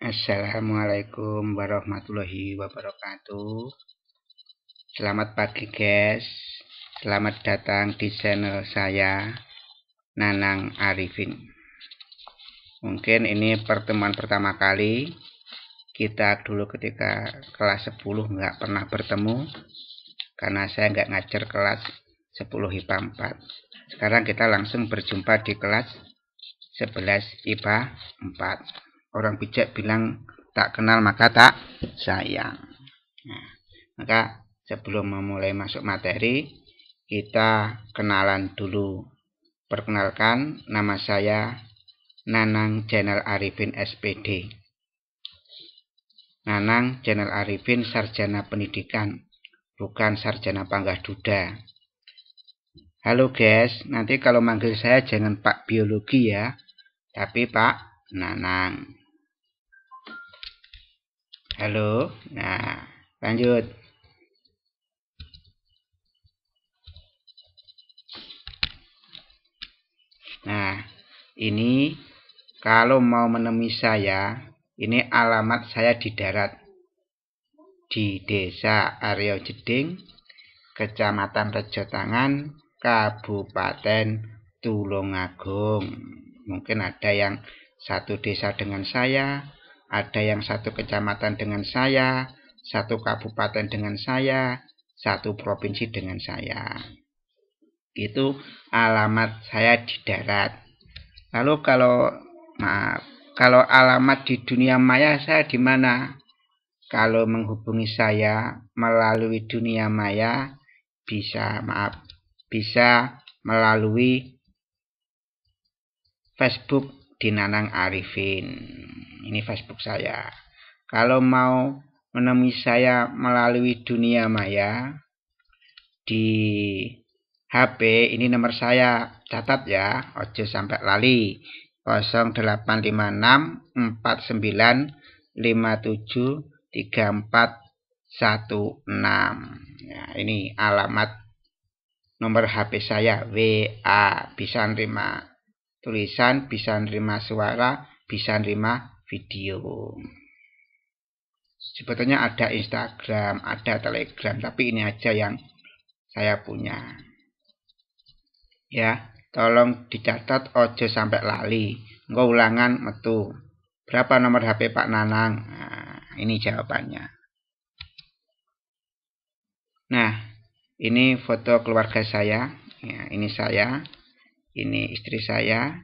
Assalamualaikum warahmatullahi wabarakatuh Selamat pagi guys Selamat datang di channel saya Nanang Arifin Mungkin ini pertemuan pertama kali Kita dulu ketika kelas 10 nggak pernah bertemu Karena saya nggak ngajar kelas 10 IPA 4 Sekarang kita langsung berjumpa di kelas 11 IPA 4 Orang bijak bilang tak kenal maka tak sayang. Nah, maka sebelum memulai masuk materi, kita kenalan dulu. Perkenalkan, nama saya Nanang Channel Arifin SPD. Nanang Channel Arifin Sarjana Pendidikan, bukan Sarjana Panggah Duda. Halo guys, nanti kalau manggil saya jangan Pak Biologi ya, tapi Pak Nanang. Halo. Nah, lanjut. Nah, ini kalau mau menemui saya, ini alamat saya di darat di Desa Aryo Jeding, Kecamatan Rejotangan, Kabupaten Tulungagung. Mungkin ada yang satu desa dengan saya, ada yang satu kecamatan dengan saya, satu kabupaten dengan saya, satu provinsi dengan saya. Itu alamat saya di darat. Lalu kalau maaf, kalau alamat di dunia maya saya di mana? Kalau menghubungi saya melalui dunia maya bisa maaf, bisa melalui Facebook Dinanang Arifin. Ini Facebook saya. Kalau mau menemui saya melalui dunia maya di HP, ini nomor saya catat ya, ojo sampai lali. 085649573416. 49 57 Ya, ini alamat nomor HP saya WA bisa nerima tulisan, bisa nerima suara, bisa nerima video. Sebetulnya ada Instagram, ada Telegram, tapi ini aja yang saya punya. Ya, tolong dicatat ojo sampai lali. Enggak ulangan metu. Berapa nomor HP Pak Nanang? Nah, ini jawabannya. Nah, ini foto keluarga saya. Ya, ini saya ini istri saya,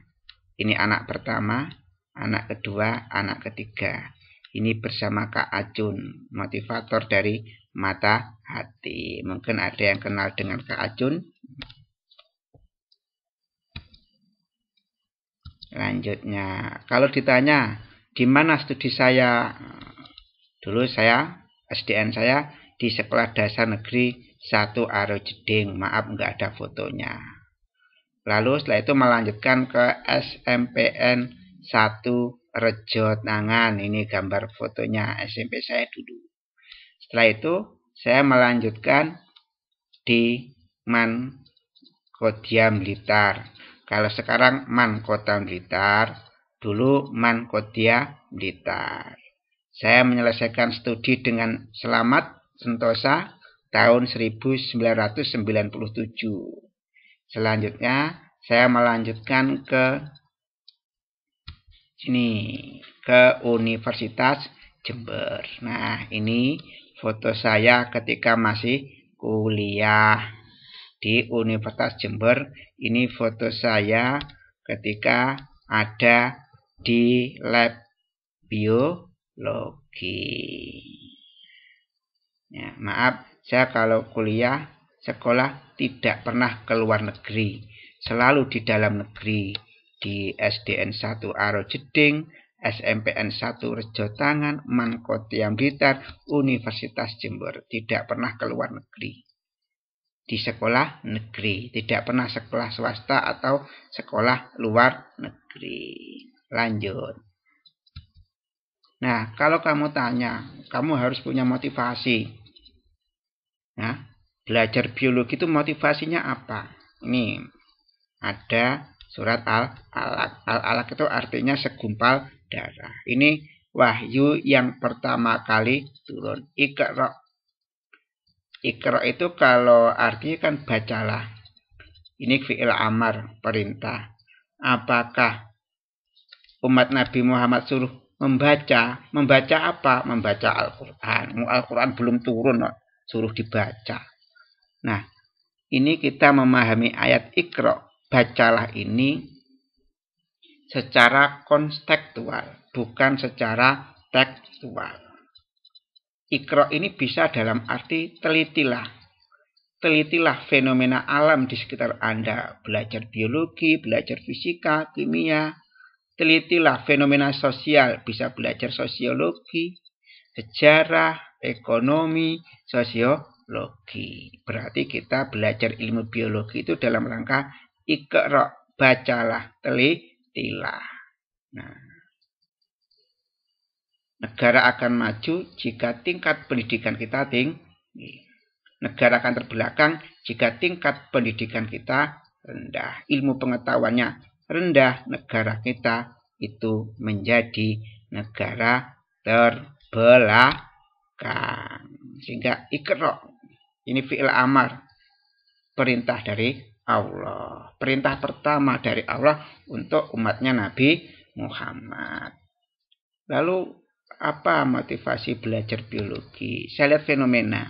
ini anak pertama, anak kedua, anak ketiga. Ini bersama Kak Ajun, motivator dari mata hati. Mungkin ada yang kenal dengan Kak Ajun. Lanjutnya, kalau ditanya di mana studi saya? Dulu saya SDN saya di Sekolah Dasar Negeri 1 Jeding. Maaf nggak ada fotonya. Lalu setelah itu melanjutkan ke SMPN 1 Rejo Tangan. Ini gambar fotonya SMP saya dulu. Setelah itu saya melanjutkan di Man Kodia Blitar. Kalau sekarang Man Kota Blitar, dulu Man Kodia Blitar. Saya menyelesaikan studi dengan selamat Sentosa tahun 1997. Selanjutnya, saya melanjutkan ke sini, ke Universitas Jember. Nah, ini foto saya ketika masih kuliah di Universitas Jember. Ini foto saya ketika ada di lab biologi. Ya, maaf, saya kalau kuliah sekolah tidak pernah keluar negeri, selalu di dalam negeri, di SDN 1 Aro Jeding, SMPN 1 Rejo Tangan, Yang Blitar, Universitas Jember, tidak pernah keluar negeri. Di sekolah negeri, tidak pernah sekolah swasta atau sekolah luar negeri. Lanjut. Nah, kalau kamu tanya, kamu harus punya motivasi. Nah, belajar biologi itu motivasinya apa? Ini ada surat al alak al alak itu artinya segumpal darah. Ini wahyu yang pertama kali turun. Ikro. Ikro itu kalau artinya kan bacalah. Ini fi'il amar, perintah. Apakah umat Nabi Muhammad suruh membaca? Membaca apa? Membaca Al-Quran. Al-Quran belum turun, suruh dibaca Nah, ini kita memahami ayat Iqro bacalah ini secara konstektual, bukan secara tekstual. Ikro ini bisa dalam arti telitilah. Telitilah fenomena alam di sekitar Anda. Belajar biologi, belajar fisika, kimia. Telitilah fenomena sosial, bisa belajar sosiologi, sejarah, ekonomi, sosio biologi. Berarti kita belajar ilmu biologi itu dalam rangka ikro bacalah, telitilah. Nah, negara akan maju jika tingkat pendidikan kita tinggi. Negara akan terbelakang jika tingkat pendidikan kita rendah. Ilmu pengetahuannya rendah, negara kita itu menjadi negara terbelakang. sehingga ikro ini fi'il amar. Perintah dari Allah. Perintah pertama dari Allah untuk umatnya Nabi Muhammad. Lalu apa motivasi belajar biologi? Saya lihat fenomena.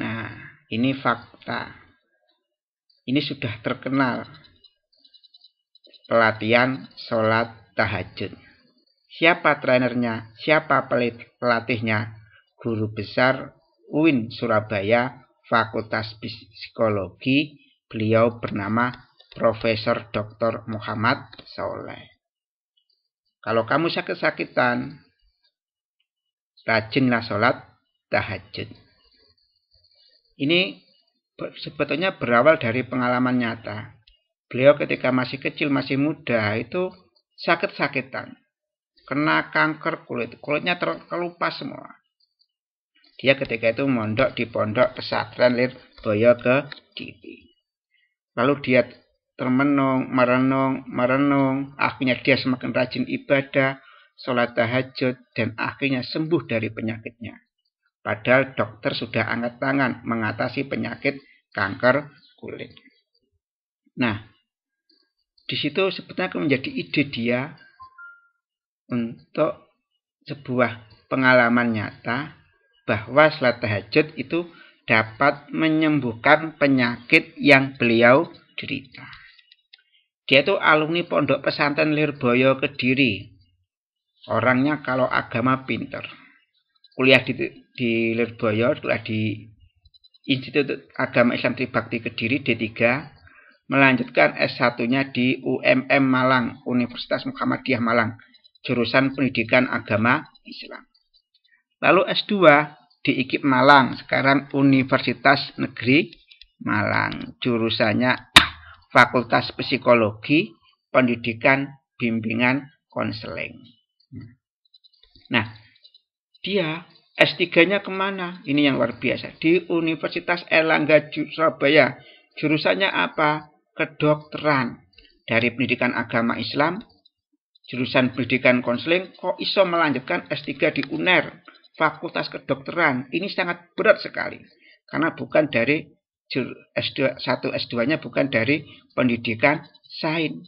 Nah, ini fakta. Ini sudah terkenal. Pelatihan sholat tahajud. Siapa trainernya? Siapa pelatihnya? Guru besar UIN Surabaya Fakultas Psikologi beliau bernama Profesor Dr. Muhammad Soleh. Kalau kamu sakit-sakitan, rajinlah sholat tahajud. Ini sebetulnya berawal dari pengalaman nyata. Beliau ketika masih kecil, masih muda, itu sakit-sakitan. Kena kanker kulit, kulitnya terkelupas semua. Dia ketika itu mondok di pondok pesantren Boyo ke Diti. Lalu dia termenung, merenung, merenung. Akhirnya dia semakin rajin ibadah, sholat tahajud, dan akhirnya sembuh dari penyakitnya. Padahal dokter sudah angkat tangan mengatasi penyakit kanker kulit. Nah, di situ sebetulnya menjadi ide dia untuk sebuah pengalaman nyata bahwa salat tahajud itu dapat menyembuhkan penyakit yang beliau derita. Dia itu alumni pondok pesantren Lirboyo Kediri. Orangnya kalau agama pinter. Kuliah di, di Lirboyo, kuliah di Institut Agama Islam Tribakti Kediri D3, melanjutkan S1-nya di UMM Malang, Universitas Muhammadiyah Malang, jurusan Pendidikan Agama Islam. Lalu S2 di IKIP Malang, sekarang Universitas Negeri Malang. Jurusannya Fakultas Psikologi, Pendidikan, Bimbingan, Konseling. Nah, dia S3-nya kemana? Ini yang luar biasa. Di Universitas Erlangga Surabaya. Jurusannya apa? Kedokteran. Dari pendidikan agama Islam, jurusan pendidikan konseling, kok iso melanjutkan S3 di UNER? Fakultas Kedokteran. Ini sangat berat sekali karena bukan dari S2, S2-nya bukan dari pendidikan sains.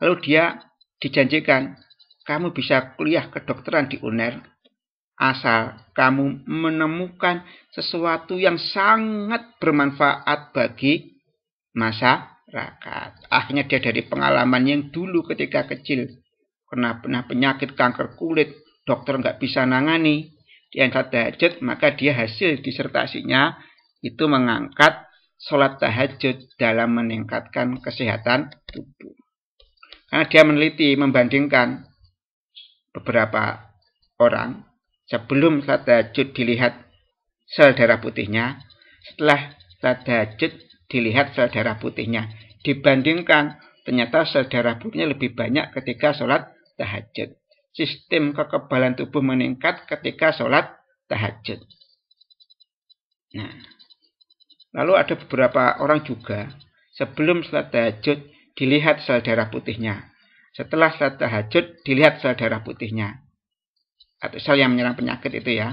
Lalu dia dijanjikan, kamu bisa kuliah kedokteran di UNER asal kamu menemukan sesuatu yang sangat bermanfaat bagi masyarakat. Akhirnya dia dari pengalaman yang dulu ketika kecil kena pernah penyakit kanker kulit, dokter nggak bisa nangani, diangkat tahajud maka dia hasil disertasinya itu mengangkat sholat tahajud dalam meningkatkan kesehatan tubuh. Karena dia meneliti membandingkan beberapa orang sebelum sholat tahajud dilihat sel darah putihnya, setelah sholat tahajud dilihat sel darah putihnya. Dibandingkan ternyata sel darah putihnya lebih banyak ketika sholat tahajud sistem kekebalan tubuh meningkat ketika sholat tahajud. Nah, lalu ada beberapa orang juga sebelum sholat tahajud dilihat sel darah putihnya. Setelah sholat tahajud dilihat sel darah putihnya. Atau sel yang menyerang penyakit itu ya.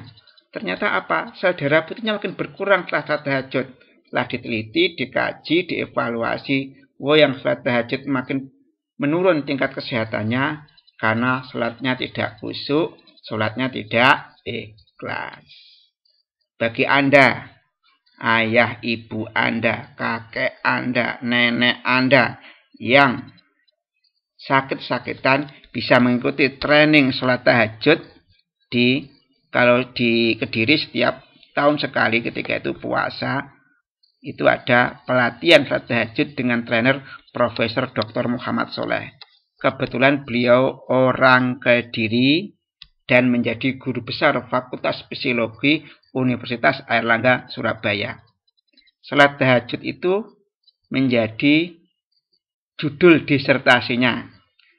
Ternyata apa? Sel darah putihnya makin berkurang setelah sholat tahajud. Setelah diteliti, dikaji, dievaluasi. Wah yang sholat tahajud makin menurun tingkat kesehatannya karena sholatnya tidak khusyuk, sholatnya tidak ikhlas. Bagi Anda, ayah ibu Anda, kakek Anda, nenek Anda yang sakit-sakitan bisa mengikuti training sholat tahajud di kalau di Kediri setiap tahun sekali ketika itu puasa itu ada pelatihan sholat tahajud dengan trainer Profesor Dr. Muhammad Soleh Kebetulan beliau orang Kediri dan menjadi guru besar Fakultas Psikologi Universitas Airlangga Surabaya. Salat tahajud itu menjadi judul disertasinya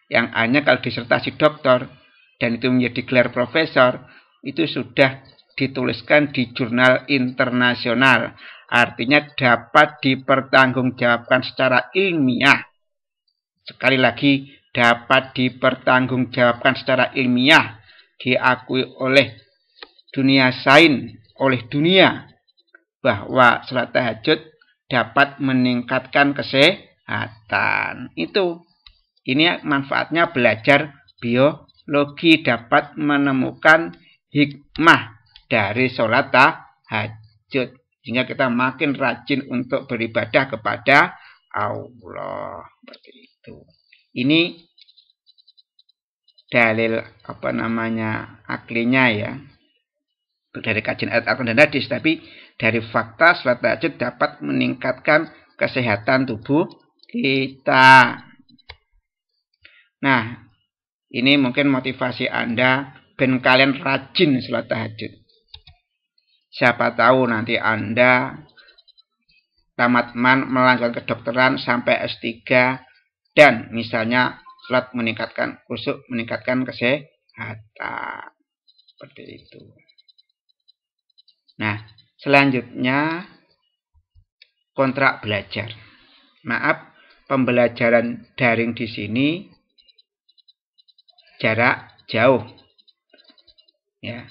yang hanya kalau disertasi doktor dan itu menjadi gelar profesor itu sudah dituliskan di jurnal internasional artinya dapat dipertanggungjawabkan secara ilmiah sekali lagi dapat dipertanggungjawabkan secara ilmiah diakui oleh dunia sains oleh dunia bahwa sholat tahajud dapat meningkatkan kesehatan itu ini manfaatnya belajar biologi dapat menemukan hikmah dari sholat tahajud sehingga kita makin rajin untuk beribadah kepada Allah seperti itu ini dalil apa namanya aklinya ya dari kajian ayat Al-Quran dan hadis tapi dari fakta sholat tahajud dapat meningkatkan kesehatan tubuh kita nah ini mungkin motivasi anda ben kalian rajin sholat tahajud siapa tahu nanti anda tamat man melanjutkan kedokteran sampai S3 dan misalnya salat meningkatkan kusuk meningkatkan kesehatan. Seperti itu. Nah, selanjutnya kontrak belajar. Maaf, pembelajaran daring di sini jarak jauh. Ya,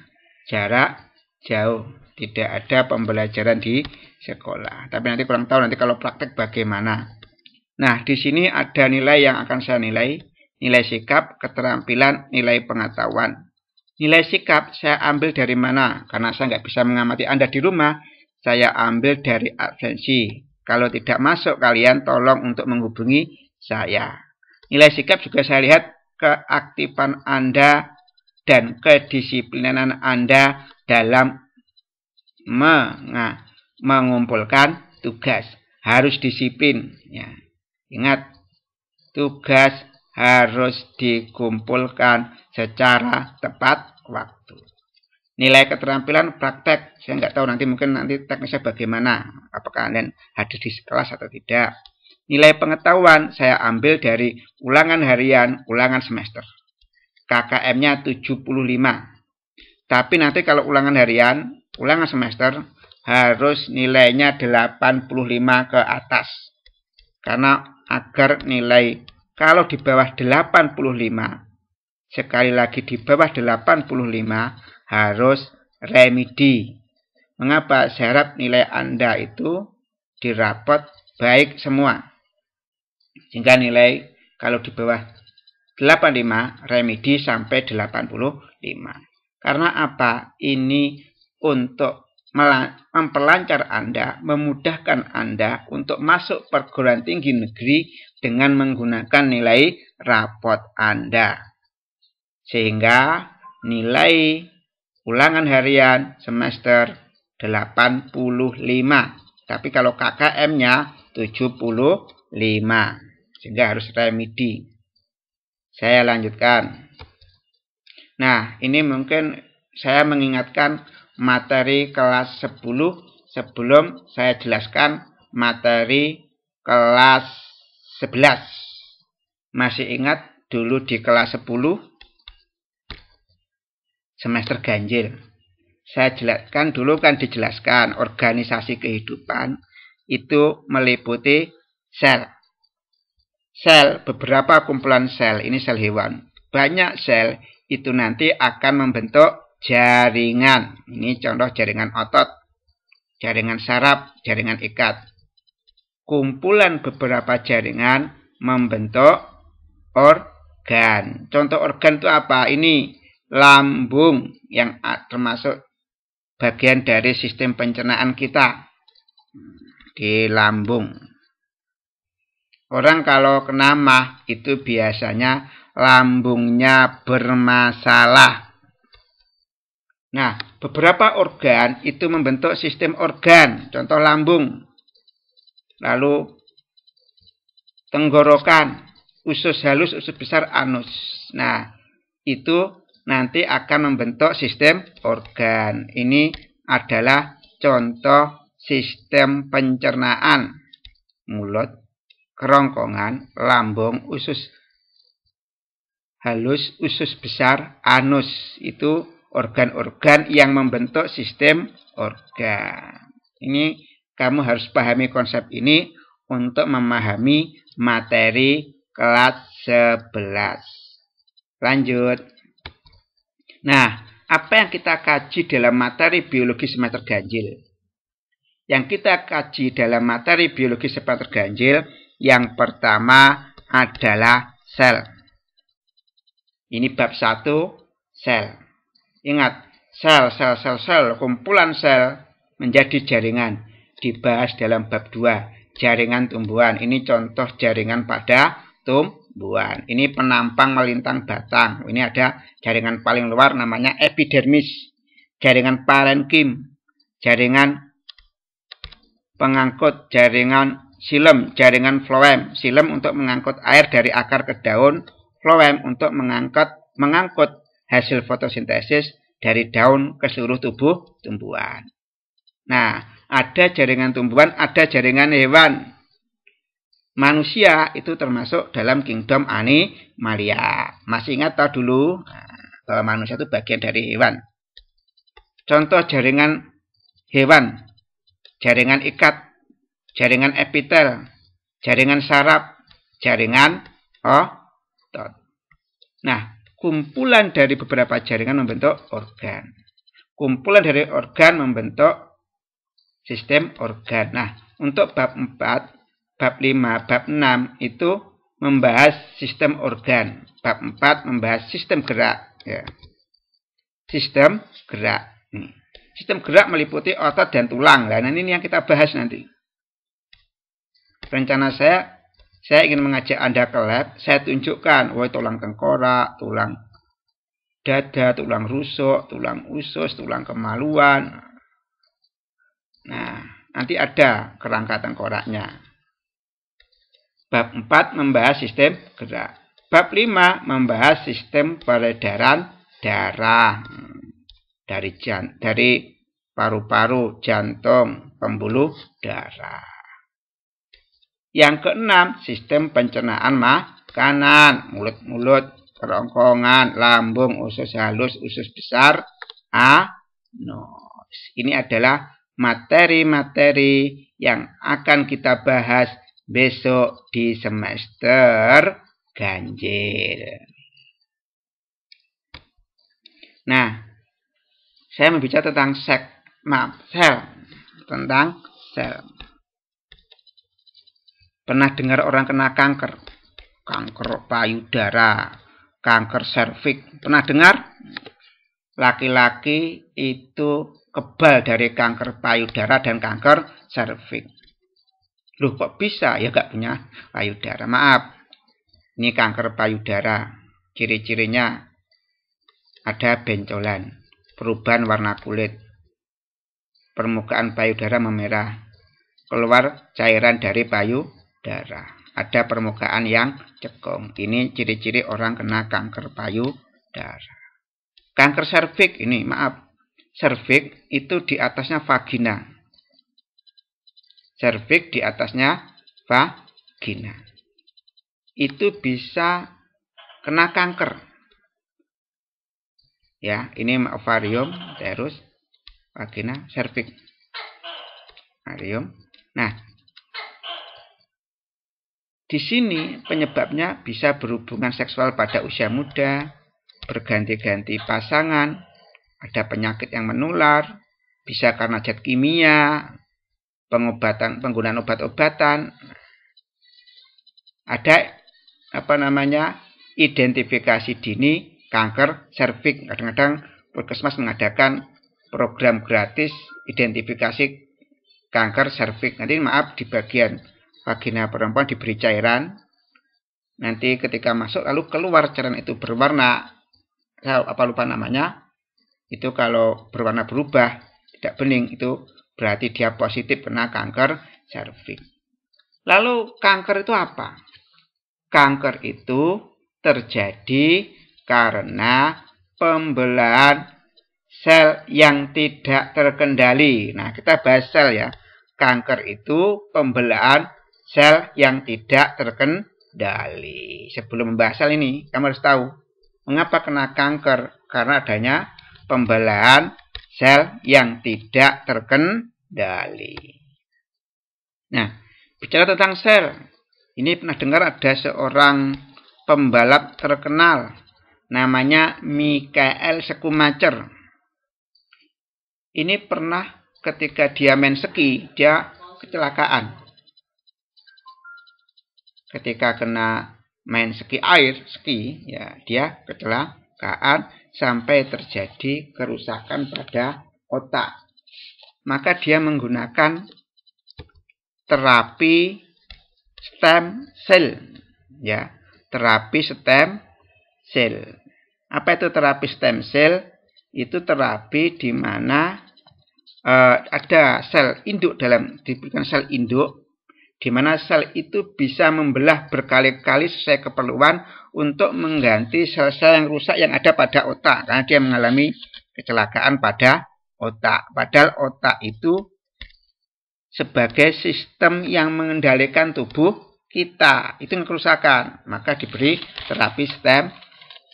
jarak jauh. Tidak ada pembelajaran di sekolah. Tapi nanti kurang tahu nanti kalau praktek bagaimana. Nah, di sini ada nilai yang akan saya nilai. Nilai sikap, keterampilan, nilai pengetahuan. Nilai sikap saya ambil dari mana? Karena saya nggak bisa mengamati Anda di rumah, saya ambil dari absensi. Kalau tidak masuk, kalian tolong untuk menghubungi saya. Nilai sikap juga saya lihat keaktifan Anda dan kedisiplinan Anda dalam mengumpulkan tugas. Harus disiplin. Ya. Ingat, tugas harus dikumpulkan secara tepat waktu. Nilai keterampilan praktek, saya nggak tahu nanti mungkin nanti teknisnya bagaimana, apakah kalian hadir di kelas atau tidak. Nilai pengetahuan saya ambil dari ulangan harian, ulangan semester. KKM-nya 75. Tapi nanti kalau ulangan harian, ulangan semester harus nilainya 85 ke atas karena agar nilai kalau di bawah 85 sekali lagi di bawah 85 harus remedi. Mengapa? Saya harap nilai Anda itu dirapot baik semua. Sehingga nilai kalau di bawah 85 remedi sampai 85. Karena apa? Ini untuk memperlancar Anda, memudahkan Anda untuk masuk perguruan tinggi negeri dengan menggunakan nilai rapot Anda. Sehingga nilai ulangan harian semester 85. Tapi kalau KKM-nya 75. Sehingga harus remedi. Saya lanjutkan. Nah, ini mungkin saya mengingatkan materi kelas 10 sebelum saya jelaskan materi kelas 11. Masih ingat dulu di kelas 10 semester ganjil. Saya jelaskan dulu kan dijelaskan organisasi kehidupan itu meliputi sel. Sel, beberapa kumpulan sel, ini sel hewan. Banyak sel itu nanti akan membentuk jaringan. Ini contoh jaringan otot, jaringan saraf, jaringan ikat. Kumpulan beberapa jaringan membentuk organ. Contoh organ itu apa? Ini lambung yang termasuk bagian dari sistem pencernaan kita di lambung. Orang kalau kena mah itu biasanya lambungnya bermasalah. Nah, beberapa organ itu membentuk sistem organ, contoh lambung, lalu tenggorokan, usus halus, usus besar, anus. Nah, itu nanti akan membentuk sistem organ. Ini adalah contoh sistem pencernaan. Mulut, kerongkongan, lambung, usus halus, usus besar, anus. Itu organ-organ yang membentuk sistem organ. Ini kamu harus pahami konsep ini untuk memahami materi kelas 11. Lanjut. Nah, apa yang kita kaji dalam materi biologi semester ganjil? Yang kita kaji dalam materi biologi semester ganjil, yang pertama adalah sel. Ini bab 1, sel. Ingat, sel, sel, sel, sel, kumpulan sel menjadi jaringan. Dibahas dalam bab 2, jaringan tumbuhan. Ini contoh jaringan pada tumbuhan. Ini penampang melintang batang. Ini ada jaringan paling luar namanya epidermis. Jaringan parenkim, jaringan pengangkut, jaringan silem, jaringan floem. Silem untuk mengangkut air dari akar ke daun, floem untuk mengangkut mengangkut hasil fotosintesis dari daun ke seluruh tubuh tumbuhan. Nah, ada jaringan tumbuhan, ada jaringan hewan. Manusia itu termasuk dalam kingdom animalia. Masih ingat tahu dulu nah, bahwa manusia itu bagian dari hewan. Contoh jaringan hewan, jaringan ikat, jaringan epitel, jaringan saraf, jaringan otot. Nah, kumpulan dari beberapa jaringan membentuk organ. Kumpulan dari organ membentuk sistem organ. Nah, untuk bab 4, bab 5, bab 6 itu membahas sistem organ. Bab 4 membahas sistem gerak. Ya. Sistem gerak. Sistem gerak meliputi otot dan tulang. Nah, ini yang kita bahas nanti. Rencana saya saya ingin mengajak Anda ke lab, saya tunjukkan, woi tulang tengkorak, tulang dada, tulang rusuk, tulang usus, tulang kemaluan. Nah, nanti ada kerangka tengkoraknya. Bab 4 membahas sistem gerak. Bab 5 membahas sistem peredaran darah dari jan, dari paru-paru, jantung, pembuluh darah. Yang keenam, sistem pencernaan makanan, mulut-mulut, kerongkongan, lambung, usus halus, usus besar, a anus. Ini adalah materi-materi yang akan kita bahas besok di semester ganjil. Nah, saya membicara tentang sel maaf, sel, tentang sel. Pernah dengar orang kena kanker? Kanker payudara, kanker serviks. Pernah dengar? Laki-laki itu kebal dari kanker payudara dan kanker serviks. Loh kok bisa? Ya gak punya payudara. Maaf. Ini kanker payudara. Ciri-cirinya ada bencolan, perubahan warna kulit. Permukaan payudara memerah. Keluar cairan dari payudara darah. Ada permukaan yang cekung. Ini ciri-ciri orang kena kanker payudara. Kanker serviks ini, maaf. Serviks itu di atasnya vagina. Serviks di atasnya vagina. Itu bisa kena kanker. Ya, ini ovarium, terus vagina, serviks. Ovarium. Nah, di sini penyebabnya bisa berhubungan seksual pada usia muda, berganti-ganti pasangan, ada penyakit yang menular, bisa karena zat kimia, pengobatan penggunaan obat-obatan. Ada apa namanya? identifikasi dini kanker serviks. Kadang-kadang Puskesmas mengadakan program gratis identifikasi kanker serviks. Nanti maaf di bagian vagina perempuan diberi cairan. Nanti ketika masuk lalu keluar cairan itu berwarna apa lupa namanya. Itu kalau berwarna berubah, tidak bening itu berarti dia positif kena kanker serviks. Lalu kanker itu apa? Kanker itu terjadi karena pembelahan sel yang tidak terkendali. Nah, kita bahas sel ya. Kanker itu pembelahan sel yang tidak terkendali. Sebelum membahas sel ini, kamu harus tahu mengapa kena kanker karena adanya pembelahan sel yang tidak terkendali. Nah, bicara tentang sel, ini pernah dengar ada seorang pembalap terkenal namanya Mikael Schumacher. Ini pernah ketika dia main ski, dia kecelakaan ketika kena main ski air, ski, ya dia kecelakaan sampai terjadi kerusakan pada otak. Maka dia menggunakan terapi stem cell, ya, terapi stem cell. Apa itu terapi stem cell? Itu terapi di mana uh, ada sel induk dalam diberikan sel induk di mana sel itu bisa membelah berkali-kali sesuai keperluan untuk mengganti sel-sel yang rusak yang ada pada otak karena dia mengalami kecelakaan pada otak. Padahal otak itu sebagai sistem yang mengendalikan tubuh kita itu yang kerusakan, maka diberi terapi stem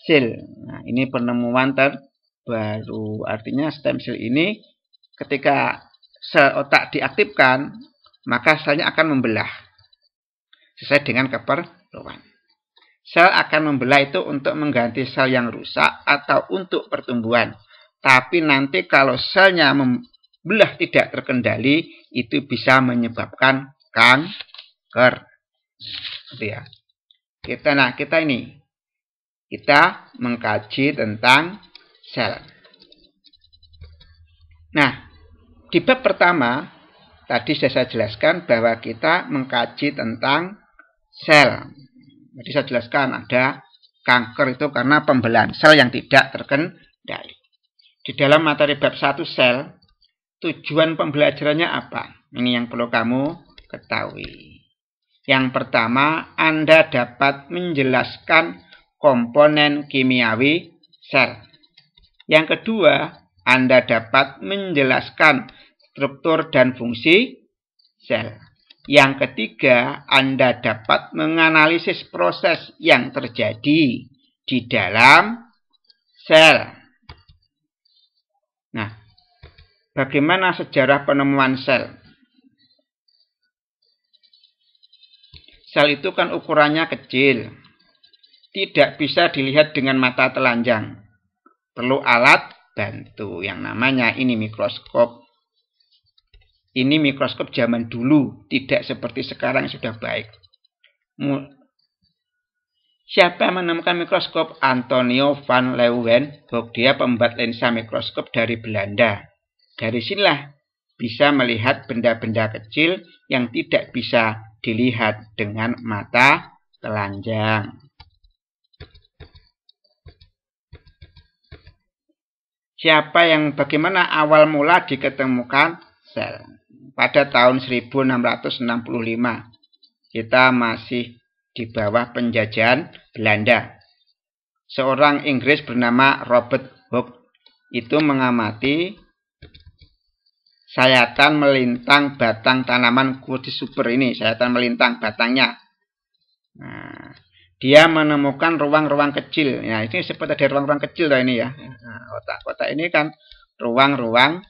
cell. Nah, ini penemuan terbaru. Artinya stem cell ini ketika sel otak diaktifkan maka selnya akan membelah sesuai dengan keperluan. Sel akan membelah itu untuk mengganti sel yang rusak atau untuk pertumbuhan. Tapi nanti kalau selnya membelah tidak terkendali, itu bisa menyebabkan kanker. Gitu ya. Kita nah kita ini kita mengkaji tentang sel. Nah, di bab pertama tadi sudah saya jelaskan bahwa kita mengkaji tentang sel. Jadi saya jelaskan ada kanker itu karena pembelahan sel yang tidak terkendali. Di dalam materi bab 1 sel, tujuan pembelajarannya apa? Ini yang perlu kamu ketahui. Yang pertama, Anda dapat menjelaskan komponen kimiawi sel. Yang kedua, Anda dapat menjelaskan struktur dan fungsi sel. Yang ketiga, Anda dapat menganalisis proses yang terjadi di dalam sel. Nah, bagaimana sejarah penemuan sel? Sel itu kan ukurannya kecil. Tidak bisa dilihat dengan mata telanjang. Perlu alat bantu yang namanya ini mikroskop ini mikroskop zaman dulu, tidak seperti sekarang sudah baik. Siapa yang menemukan mikroskop? Antonio van Leeuwenhoek. Dia pembuat lensa mikroskop dari Belanda. Dari sinilah bisa melihat benda-benda kecil yang tidak bisa dilihat dengan mata telanjang. Siapa yang bagaimana awal mula diketemukan sel? pada tahun 1665. Kita masih di bawah penjajahan Belanda. Seorang Inggris bernama Robert Hooke itu mengamati sayatan melintang batang tanaman kurdi super ini, sayatan melintang batangnya. Nah, dia menemukan ruang-ruang kecil. Nah, ini seperti ada ruang-ruang kecil lah ini ya. Nah, otak-otak nah, ini kan ruang-ruang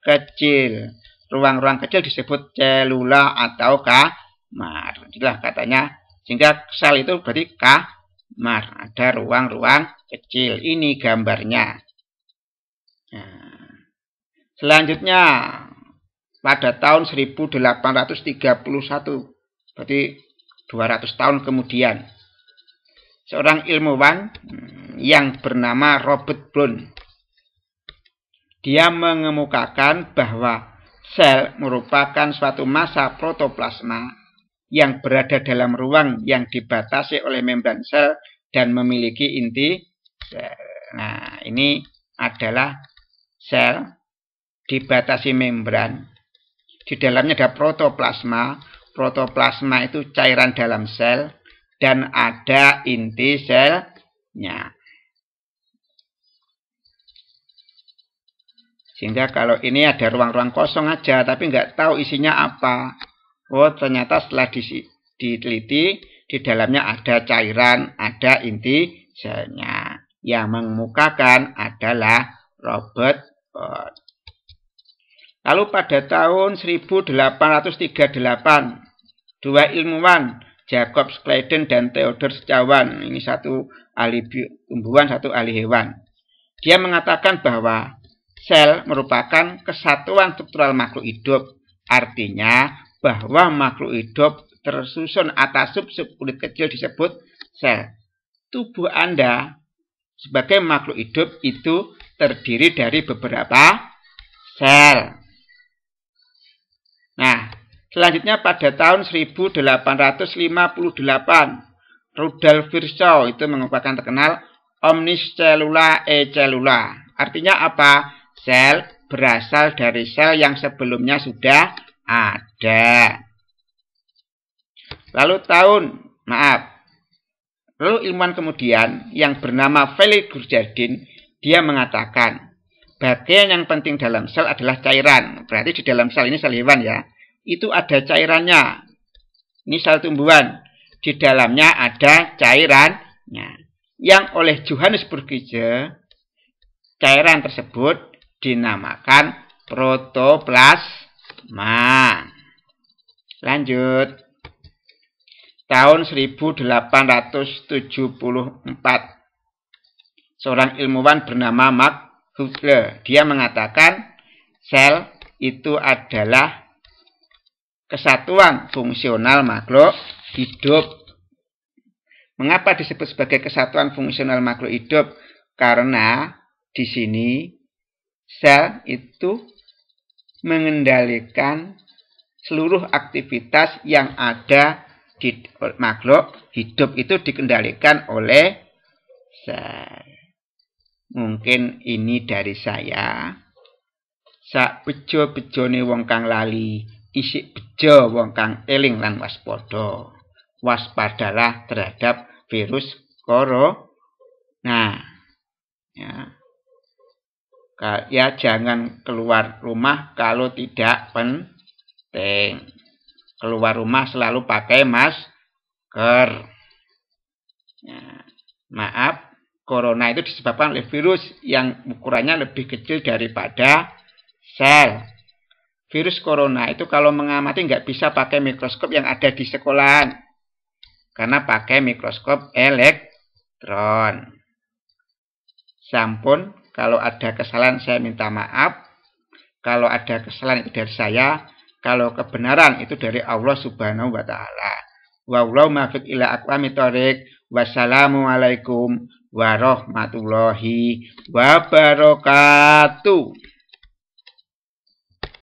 kecil ruang-ruang kecil disebut celula atau kamar. Itulah katanya. Sehingga sel itu berarti kamar. Ada ruang-ruang kecil. Ini gambarnya. Nah. Selanjutnya, pada tahun 1831, berarti 200 tahun kemudian, seorang ilmuwan yang bernama Robert Brown, dia mengemukakan bahwa Sel merupakan suatu masa protoplasma yang berada dalam ruang yang dibatasi oleh membran sel dan memiliki inti sel. Nah, ini adalah sel dibatasi membran. Di dalamnya ada protoplasma. Protoplasma itu cairan dalam sel dan ada inti selnya. Sehingga kalau ini ada ruang-ruang kosong aja, tapi nggak tahu isinya apa. Oh, ternyata setelah diteliti, di dalamnya ada cairan, ada inti selnya. Yang mengemukakan adalah Robert Bohr. Lalu pada tahun 1838, dua ilmuwan, Jacob Scladen dan Theodor Setiawan, ini satu ahli tumbuhan, satu ahli hewan. Dia mengatakan bahwa sel merupakan kesatuan struktural makhluk hidup. Artinya bahwa makhluk hidup tersusun atas sub-sub kulit kecil disebut sel. Tubuh Anda sebagai makhluk hidup itu terdiri dari beberapa sel. Nah, selanjutnya pada tahun 1858, Rudolf Virchow itu mengungkapkan terkenal omniscelula e cellula. Artinya apa? Sel berasal dari sel yang sebelumnya sudah ada. Lalu tahun, maaf. Lalu ilmuwan kemudian yang bernama Felix Gurdjieff dia mengatakan, bagian yang penting dalam sel adalah cairan. Berarti di dalam sel ini sel hewan ya. Itu ada cairannya. Ini sel tumbuhan. Di dalamnya ada cairannya. Yang oleh Johannes Burgije, cairan tersebut dinamakan protoplasma. Lanjut. Tahun 1874, seorang ilmuwan bernama Max Hubble, dia mengatakan sel itu adalah kesatuan fungsional makhluk hidup. Mengapa disebut sebagai kesatuan fungsional makhluk hidup? Karena di sini Sel itu mengendalikan seluruh aktivitas yang ada di makhluk hidup itu dikendalikan oleh sel. Mungkin ini dari saya. Sak bejo-bejone wong kang lali, isik bejo wong kang eling lan waspada. Waspadalah terhadap virus corona. Nah, ya ya jangan keluar rumah kalau tidak penting. Keluar rumah selalu pakai masker. Ya, maaf, corona itu disebabkan oleh virus yang ukurannya lebih kecil daripada sel. Virus corona itu kalau mengamati nggak bisa pakai mikroskop yang ada di sekolahan. Karena pakai mikroskop elektron. Sampun kalau ada kesalahan saya minta maaf. Kalau ada kesalahan itu dari saya. Kalau kebenaran itu dari Allah Subhanahu wa taala. Wallahu ila Wassalamualaikum warahmatullahi wabarakatuh.